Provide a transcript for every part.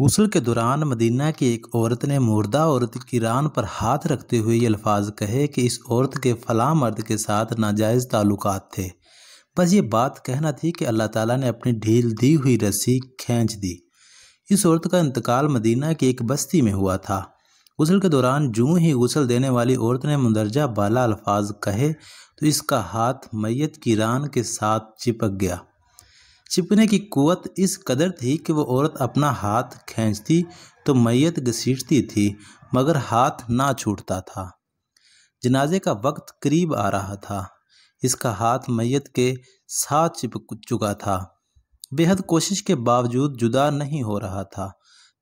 गसल के दौरान मदीना की एक औरत ने मुर्दा औरत की रान पर हाथ रखते हुए ये अल्फाज कहे कि इस औरत के फला मर्द के साथ नाजायज़ ताल्लुक थे बस ये बात कहना थी कि अल्लाह ताला ने अपनी ढील दी हुई रस्सी खींच दी इस औरत का इंतकाल मदीना की एक बस्ती में हुआ था गसल के दौरान जूँ ही गसल देने वाली औरत ने मंदरजा बाला अल्फाज कहे तो इसका हाथ मैत की रान के साथ चिपक गया चिपने की कुत इस कदर थी कि वह औरत अपना हाथ खींचती तो मैयत घसीटती थी मगर हाथ ना छूटता था जनाजे का वक्त करीब आ रहा था इसका हाथ मैयत के साथ चिपक चुका था बेहद कोशिश के बावजूद जुदा नहीं हो रहा था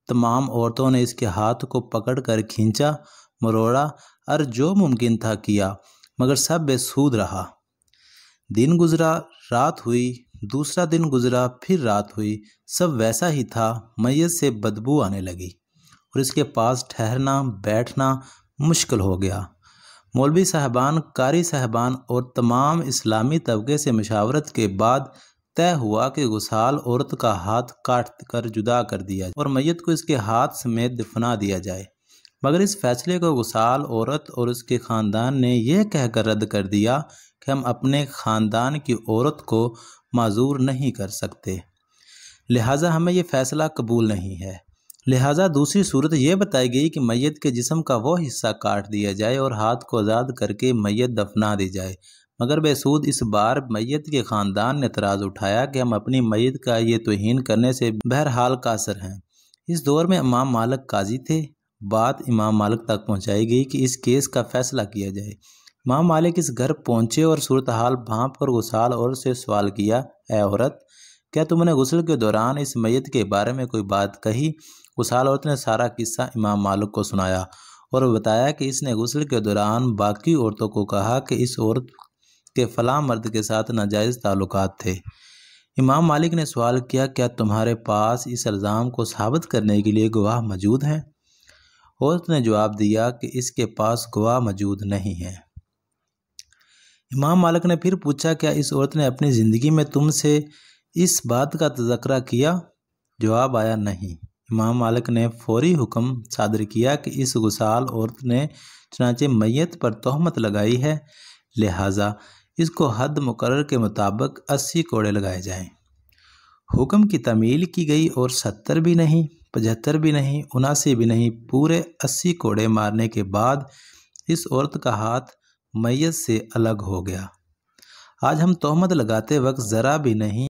तमाम औरतों ने इसके हाथ को पकड़ कर खींचा मरोड़ा और जो मुमकिन था किया मगर सब बेसूद रहा दिन गुजरा रात हुई दूसरा दिन गुजरा फिर रात हुई सब वैसा ही था मैयत से बदबू आने लगी और इसके पास ठहरना बैठना मुश्किल हो गया मौलवी साहबान कारी साहबान और तमाम इस्लामी तबके से मशावरत के बाद तय हुआ कि गुसाल औरत का हाथ काट कर जुदा कर दिया और मैयत को इसके हाथ समेत दफना दिया जाए मगर इस फैसले को गुसाल औरत और उसके ख़ानदान ने यह कहकर रद्द कर दिया हम अपने ख़ानदान की औरत को माजूर नहीं कर सकते लिहाजा हमें यह फ़ैसला कबूल नहीं है लिहाजा दूसरी सूरत यह बताई गई कि मैत के जिसम का वह हिस्सा काट दिया जाए और हाथ को आज़ाद करके मैत दफना दी जाए मगर बेसूद इस बार मैत के ख़ानदान ने तराज़ उठाया कि हम अपनी मैत का ये तोहन करने से बहरहाल कासर हैं इस दौर में इमाम मालक काजी थे बात इमाम मालक तक पहुंचाई गई कि इस केस का फ़ैसला किया जाए माँ मालिक इस घर पहुँचे और सूरत हाल भाप कर गुसाल और से सवाल किया ऐ औरत क्या तुमने गुसल के दौरान इस मैत के बारे में कोई बात कही गुसाल औरत ने सारा किस्सा इमाम मालिक को सुनाया और बताया कि इसने गुसल के दौरान बाकी औरतों को कहा कि इस औरत के फला मर्द के साथ नाजायज़ ताल्लुक थे इमाम मालिक ने सवाल किया क्या तुम्हारे पास इस इल्ज़ाम को साबित करने के लिए गवाह मौजूद हैं औरत ने जवाब दिया कि इसके पास गवाह मौजूद नहीं है इमाम मालिक ने फिर पूछा क्या इस औरत ने अपनी ज़िंदगी में तुमसे इस बात का तजकरा किया जवाब आया नहीं इमाम मालिक ने फौरी हुक्म सादर किया कि इस गुसाल औरत ने चनाचे मैत पर तहमत लगाई है लिहाजा इसको हद मुकर के मुताबिक अस्सी कोड़े लगाए जाएं। हुक्म की तमील की गई और सत्तर भी नहीं पचहत्तर भी नहीं उनासी भी नहीं पूरे अस्सी कोड़े मारने के बाद इस औरत का हाथ मैयत से अलग हो गया आज हम तोहमद लगाते वक्त ज़रा भी नहीं